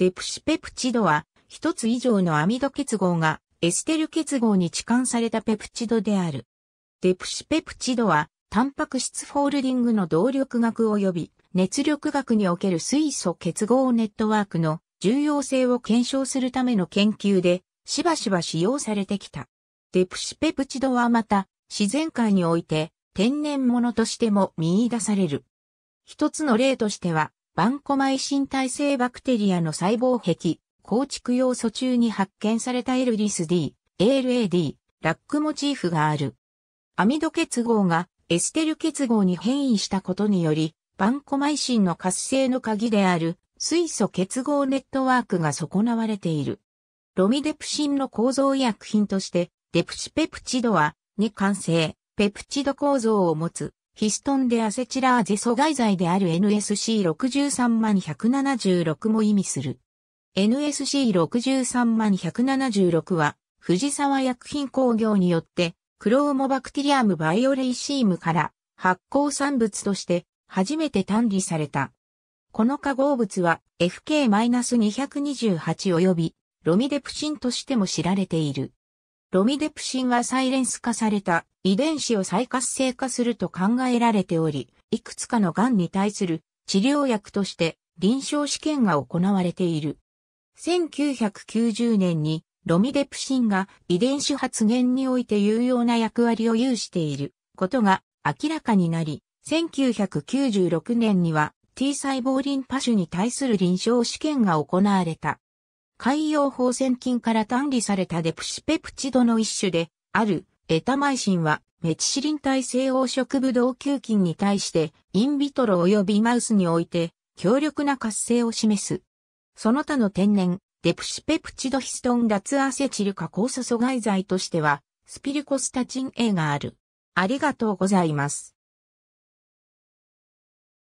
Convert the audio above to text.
デプシペプチドは、一つ以上のアミド結合がエステル結合に置換されたペプチドである。デプシペプチドは、タンパク質フォールディングの動力学及び熱力学における水素結合ネットワークの重要性を検証するための研究で、しばしば使用されてきた。デプシペプチドはまた、自然界において、天然物としても見出される。一つの例としては、バンコマイシン体性バクテリアの細胞壁、構築要素中に発見されたエルリス D、ALAD、ラックモチーフがある。アミド結合がエステル結合に変異したことにより、バンコマイシンの活性の鍵である水素結合ネットワークが損なわれている。ロミデプシンの構造医薬品として、デプシペプチドは、に完成、ペプチド構造を持つ、ヒストンでアセチラーゼ阻害剤である NSC63 万176も意味する。NSC63 万176は、藤沢薬品工業によって、クローモバクティリアムバイオレイシームから発酵産物として初めて単理された。この化合物は FK-228 及びロミデプシンとしても知られている。ロミデプシンがンス化された遺伝子を再活性化すると考えられており、いくつかの癌に対する治療薬として臨床試験が行われている。1990年にロミデプシンが遺伝子発現において有用な役割を有していることが明らかになり、1996年には T 細胞リンパ種に対する臨床試験が行われた。海洋放線菌から単離されたデプシペプチドの一種であるエタマイシンはメチシリン体性黄色ブドウ球菌に対してインビトロ及びマウスにおいて強力な活性を示す。その他の天然デプシペプチドヒストン脱アセチル化酵素阻害剤としてはスピルコスタチン A がある。ありがとうございます。